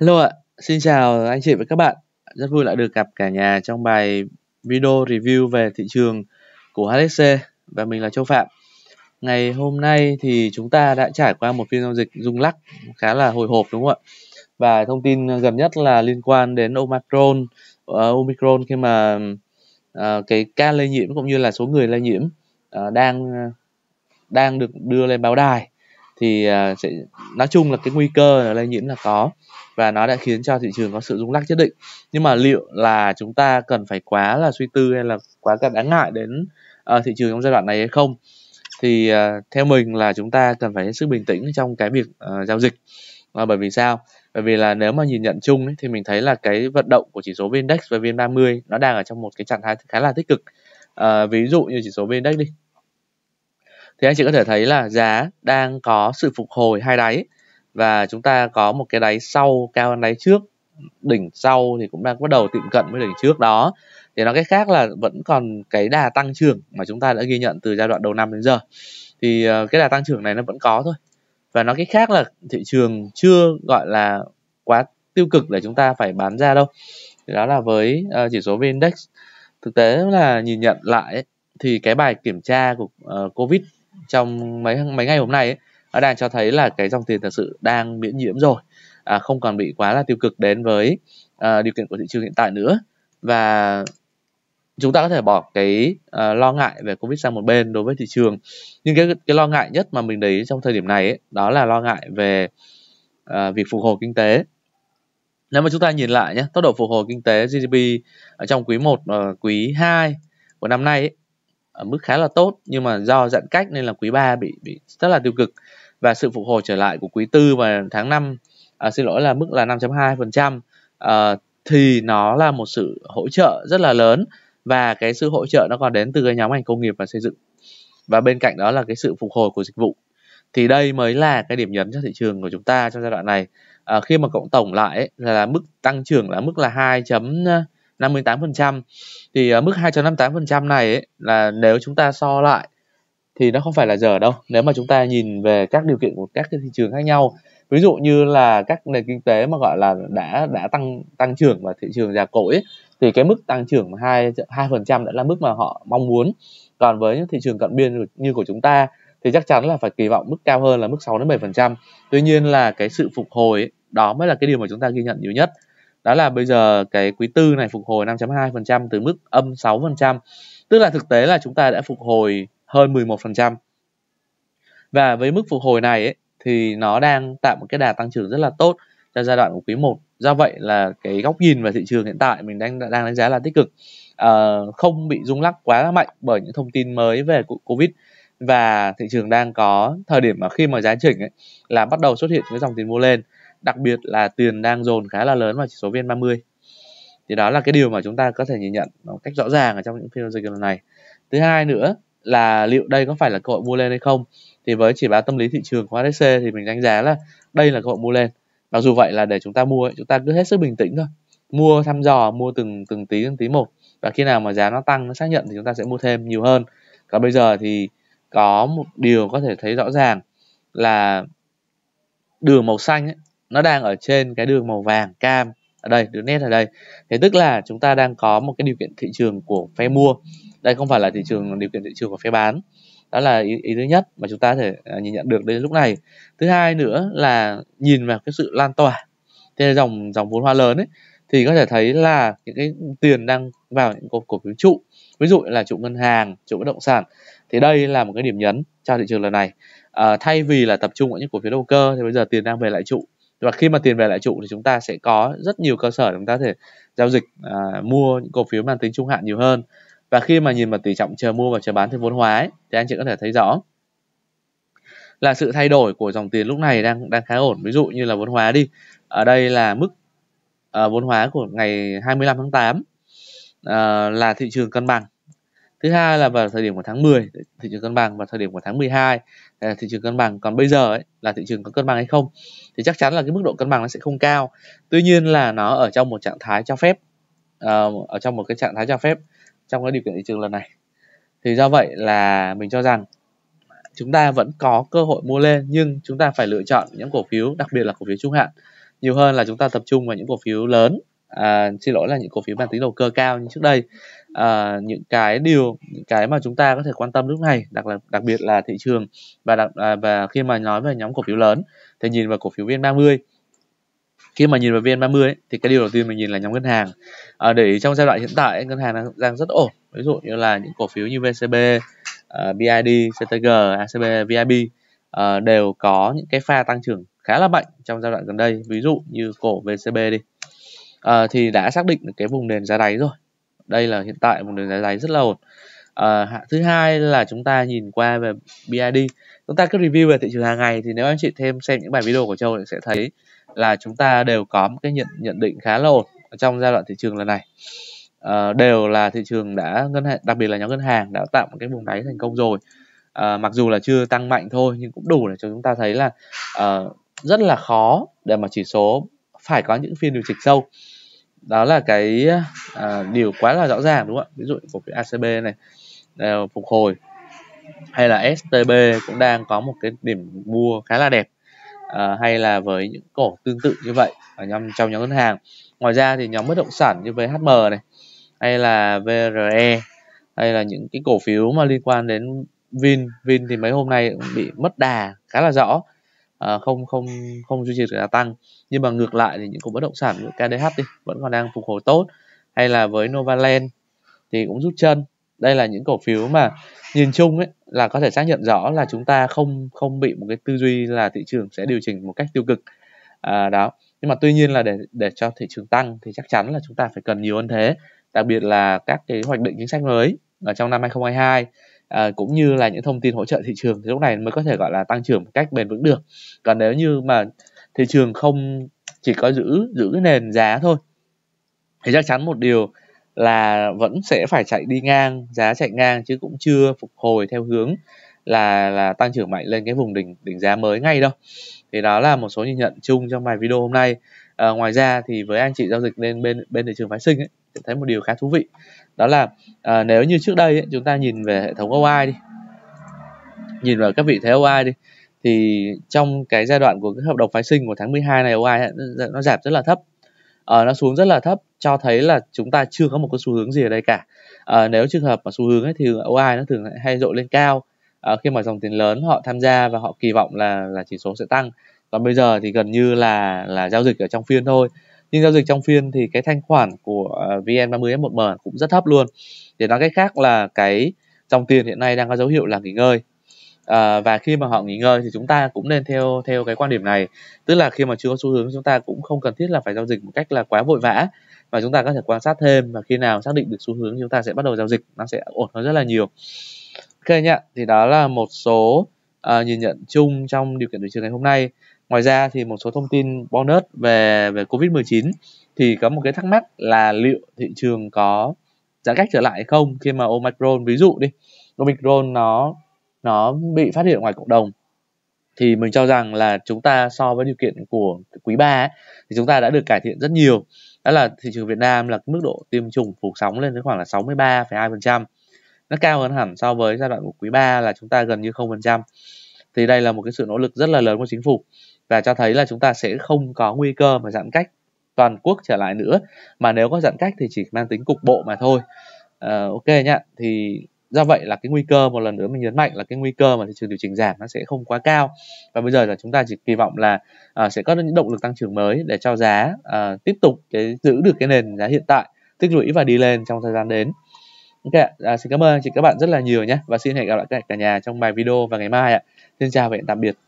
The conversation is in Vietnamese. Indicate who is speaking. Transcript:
Speaker 1: Hello ạ, xin chào anh chị và các bạn. Rất vui lại được gặp cả nhà trong bài video review về thị trường của HSC và mình là Châu Phạm. Ngày hôm nay thì chúng ta đã trải qua một phiên giao dịch rung lắc khá là hồi hộp đúng không ạ? Và thông tin gần nhất là liên quan đến Omicron, uh, Omicron khi mà uh, cái ca lây nhiễm cũng như là số người lây nhiễm uh, đang đang được đưa lên báo đài thì uh, sẽ nói chung là cái nguy cơ lây nhiễm là có và nó đã khiến cho thị trường có sự rung lắc nhất định nhưng mà liệu là chúng ta cần phải quá là suy tư hay là quá cả đáng ngại đến uh, thị trường trong giai đoạn này hay không thì uh, theo mình là chúng ta cần phải hết sức bình tĩnh trong cái việc uh, giao dịch uh, bởi vì sao bởi vì là nếu mà nhìn nhận chung ấy, thì mình thấy là cái vận động của chỉ số vn và VN30 nó đang ở trong một cái trạng thái khá là tích cực uh, ví dụ như chỉ số vn đi thì anh chị có thể thấy là giá đang có sự phục hồi hai đáy và chúng ta có một cái đáy sau cao hơn đáy trước đỉnh sau thì cũng đang bắt đầu tiệm cận với đỉnh trước đó thì nói cách khác là vẫn còn cái đà tăng trưởng mà chúng ta đã ghi nhận từ giai đoạn đầu năm đến giờ thì ờ, cái đà tăng trưởng này nó vẫn có thôi và nói cách khác là thị trường chưa gọi là quá tiêu cực để chúng ta phải bán ra đâu thì đó là với ờ, chỉ số vn index thực tế là nhìn nhận lại thì cái bài kiểm tra của ờ, covid trong mấy mấy ngày hôm nay ấy, nó đang cho thấy là cái dòng tiền thật sự đang miễn nhiễm rồi à, không còn bị quá là tiêu cực đến với à, điều kiện của thị trường hiện tại nữa và chúng ta có thể bỏ cái uh, lo ngại về covid sang một bên đối với thị trường nhưng cái cái lo ngại nhất mà mình để ý trong thời điểm này ấy, đó là lo ngại về uh, việc phục hồi kinh tế nếu mà chúng ta nhìn lại nhé tốc độ phục hồi kinh tế GDP ở trong quý 1 và ờ, quý 2 của năm nay ấy, ở mức khá là tốt nhưng mà do giãn cách nên là quý 3 bị bị rất là tiêu cực và sự phục hồi trở lại của quý tư và tháng 5 à, xin lỗi là mức là 5.2% à, thì nó là một sự hỗ trợ rất là lớn và cái sự hỗ trợ nó còn đến từ cái nhóm ngành công nghiệp và xây dựng và bên cạnh đó là cái sự phục hồi của dịch vụ thì đây mới là cái điểm nhấn cho thị trường của chúng ta trong giai đoạn này à, khi mà cộng tổng lại ấy, là mức tăng trưởng là mức là 2. 58% thì uh, mức 2.58% này ấy, là nếu chúng ta so lại thì nó không phải là dở đâu nếu mà chúng ta nhìn về các điều kiện của các cái thị trường khác nhau ví dụ như là các nền kinh tế mà gọi là đã đã tăng tăng trưởng và thị trường già cỗi thì cái mức tăng trưởng hai hai phần trăm đã là mức mà họ mong muốn còn với những thị trường cận biên như của chúng ta thì chắc chắn là phải kỳ vọng mức cao hơn là mức 6 đến 7 phần trăm tuy nhiên là cái sự phục hồi đó mới là cái điều mà chúng ta ghi nhận nhiều nhất đó là bây giờ cái quý tư này phục hồi 5.2% từ mức âm 6%, tức là thực tế là chúng ta đã phục hồi hơn 11%. Và với mức phục hồi này ấy, thì nó đang tạo một cái đà tăng trưởng rất là tốt cho giai đoạn của quý 1. Do vậy là cái góc nhìn về thị trường hiện tại mình đang đang đánh giá là tích cực, uh, không bị rung lắc quá mạnh bởi những thông tin mới về Covid và thị trường đang có thời điểm mà khi mà giá chỉnh ấy, là bắt đầu xuất hiện cái dòng tiền mua lên đặc biệt là tiền đang dồn khá là lớn vào chỉ số VN30 thì đó là cái điều mà chúng ta có thể nhìn nhận một cách rõ ràng ở trong những phiên giao dịch lần này thứ hai nữa là liệu đây có phải là cơ hội mua lên hay không thì với chỉ báo tâm lý thị trường của HSC thì mình đánh giá là đây là cơ hội mua lên mặc dù vậy là để chúng ta mua ấy, chúng ta cứ hết sức bình tĩnh thôi mua thăm dò mua từng từng tí từng tí một và khi nào mà giá nó tăng nó xác nhận thì chúng ta sẽ mua thêm nhiều hơn còn bây giờ thì có một điều có thể thấy rõ ràng là đường màu xanh ấy, nó đang ở trên cái đường màu vàng cam ở đây đường nét ở đây thế tức là chúng ta đang có một cái điều kiện thị trường của phe mua đây không phải là thị trường điều kiện thị trường của phe bán đó là ý, ý thứ nhất mà chúng ta thể à, nhìn nhận được đến lúc này thứ hai nữa là nhìn vào cái sự lan tỏa trên dòng dòng vốn hoa lớn ấy thì có thể thấy là những cái tiền đang vào những cổ, cổ phiếu trụ ví dụ là trụ ngân hàng trụ bất động sản thì đây là một cái điểm nhấn cho thị trường lần này à, thay vì là tập trung ở những cổ phiếu đầu cơ thì bây giờ tiền đang về lại trụ và khi mà tiền về lại trụ thì chúng ta sẽ có rất nhiều cơ sở để chúng ta có thể giao dịch à, mua những cổ phiếu mang tính trung hạn nhiều hơn và khi mà nhìn vào tỷ trọng chờ mua và chờ bán theo vốn hóa ấy, thì anh chị có thể thấy rõ là sự thay đổi của dòng tiền lúc này đang đang khá ổn ví dụ như là vốn hóa đi ở đây là mức à, vốn hóa của ngày 25 tháng 8 à, là thị trường cân bằng thứ hai là vào thời điểm của tháng 10 thị trường cân bằng và thời điểm của tháng 12 là thị trường cân bằng còn bây giờ ấy, là thị trường có cân bằng hay không thì chắc chắn là cái mức độ cân bằng nó sẽ không cao tuy nhiên là nó ở trong một trạng thái cho phép uh, ở trong một cái trạng thái cho phép trong cái điều kiện thị trường lần này thì do vậy là mình cho rằng chúng ta vẫn có cơ hội mua lên nhưng chúng ta phải lựa chọn những cổ phiếu đặc biệt là cổ phiếu trung hạn nhiều hơn là chúng ta tập trung vào những cổ phiếu lớn à, xin lỗi là những cổ phiếu mang tính đầu cơ cao như trước đây à, những cái điều những cái mà chúng ta có thể quan tâm lúc này đặc là đặc biệt là thị trường và đặc, à, và khi mà nói về nhóm cổ phiếu lớn thì nhìn vào cổ phiếu vn 30 khi mà nhìn vào vn 30 ấy, thì cái điều đầu tiên mình nhìn là nhóm ngân hàng à, để ý trong giai đoạn hiện tại ấy, ngân hàng đang, đang rất ổn ví dụ như là những cổ phiếu như vcb uh, à, bid ctg acb vib uh, à, đều có những cái pha tăng trưởng khá là mạnh trong giai đoạn gần đây ví dụ như cổ vcb đi à, thì đã xác định được cái vùng nền giá đáy rồi đây là hiện tại vùng nền giá đáy rất là ổn à, thứ hai là chúng ta nhìn qua về BID chúng ta cứ review về thị trường hàng ngày thì nếu anh chị thêm xem những bài video của Châu thì sẽ thấy là chúng ta đều có một cái nhận nhận định khá là ổn trong giai đoạn thị trường lần này à, đều là thị trường đã ngân hàng đặc biệt là nhóm ngân hàng đã tạo một cái vùng đáy thành công rồi à, mặc dù là chưa tăng mạnh thôi nhưng cũng đủ để cho chúng ta thấy là à, rất là khó để mà chỉ số phải có những phiên điều chỉnh sâu đó là cái à, điều quá là rõ ràng đúng không ạ ví dụ cổ phiếu ACB này đều à, phục hồi hay là STB cũng đang có một cái điểm mua khá là đẹp à, hay là với những cổ tương tự như vậy ở nhóm trong nhóm ngân hàng ngoài ra thì nhóm bất động sản như VHM này hay là VRE hay là những cái cổ phiếu mà liên quan đến Vin Vin thì mấy hôm nay cũng bị mất đà khá là rõ Ờ, không không không duy trì được đà tăng nhưng mà ngược lại thì những cổ bất động sản như KDH đi vẫn còn đang phục hồi tốt hay là với Novaland thì cũng rút chân đây là những cổ phiếu mà nhìn chung ấy là có thể xác nhận rõ là chúng ta không không bị một cái tư duy là thị trường sẽ điều chỉnh một cách tiêu cực à, đó nhưng mà tuy nhiên là để để cho thị trường tăng thì chắc chắn là chúng ta phải cần nhiều hơn thế đặc biệt là các cái hoạch định chính sách mới ở trong năm 2022 à, cũng như là những thông tin hỗ trợ thị trường thì lúc này mới có thể gọi là tăng trưởng một cách bền vững được còn nếu như mà thị trường không chỉ có giữ giữ cái nền giá thôi thì chắc chắn một điều là vẫn sẽ phải chạy đi ngang giá chạy ngang chứ cũng chưa phục hồi theo hướng là là tăng trưởng mạnh lên cái vùng đỉnh đỉnh giá mới ngay đâu thì đó là một số nhìn nhận chung trong bài video hôm nay à, ngoài ra thì với anh chị giao dịch lên bên bên thị trường phái sinh ấy, thấy một điều khá thú vị đó là à, nếu như trước đây ấy, chúng ta nhìn về hệ thống OI đi nhìn vào các vị thế OI đi thì trong cái giai đoạn của cái hợp đồng phái sinh của tháng 12 này OI ấy, nó giảm rất là thấp à, nó xuống rất là thấp cho thấy là chúng ta chưa có một cái xu hướng gì ở đây cả à, nếu trường hợp mà xu hướng ấy thì OI nó thường hay dội lên cao à, khi mà dòng tiền lớn họ tham gia và họ kỳ vọng là là chỉ số sẽ tăng còn bây giờ thì gần như là là giao dịch ở trong phiên thôi nhưng giao dịch trong phiên thì cái thanh khoản của ờ, VN30 F1M cũng rất thấp luôn để nói cách khác là cái dòng tiền hiện nay đang có dấu hiệu là nghỉ ngơi à, và khi mà họ nghỉ ngơi thì chúng ta cũng nên theo theo cái quan điểm này tức là khi mà chưa có xu hướng chúng ta cũng không cần thiết là phải giao dịch một cách là quá vội vã và chúng ta có thể quan sát thêm và khi nào xác định được xu hướng chúng ta sẽ bắt đầu giao dịch nó sẽ ổn hơn rất là nhiều ok nhá thì đó là một số uh, nhìn nhận chung trong điều kiện thị trường ngày hôm nay Ngoài ra thì một số thông tin bonus về về Covid-19 thì có một cái thắc mắc là liệu thị trường có giãn cách trở lại hay không khi mà Omicron ví dụ đi Omicron nó nó bị phát hiện ngoài cộng đồng thì mình cho rằng là chúng ta so với điều kiện của quý 3 ấy, thì chúng ta đã được cải thiện rất nhiều đó là thị trường Việt Nam là mức độ tiêm chủng phủ sóng lên tới khoảng là 63,2% nó cao hơn hẳn so với giai đoạn của quý 3 là chúng ta gần như 0% thì đây là một cái sự nỗ lực rất là lớn của chính phủ và cho thấy là chúng ta sẽ không có nguy cơ mà giãn cách toàn quốc trở lại nữa mà nếu có giãn cách thì chỉ mang tính cục bộ mà thôi uh, ok nhá thì do vậy là cái nguy cơ một lần nữa mình nhấn mạnh là cái nguy cơ mà thị trường điều chỉnh giảm nó sẽ không quá cao và bây giờ là chúng ta chỉ kỳ vọng là uh, sẽ có những động lực tăng trưởng mới để cho giá uh, tiếp tục cái giữ được cái nền giá hiện tại tích lũy và đi lên trong thời gian đến ok à, xin cảm ơn chị các bạn rất là nhiều nhé và xin hẹn gặp lại cả nhà trong bài video vào ngày mai ạ xin chào và hẹn tạm biệt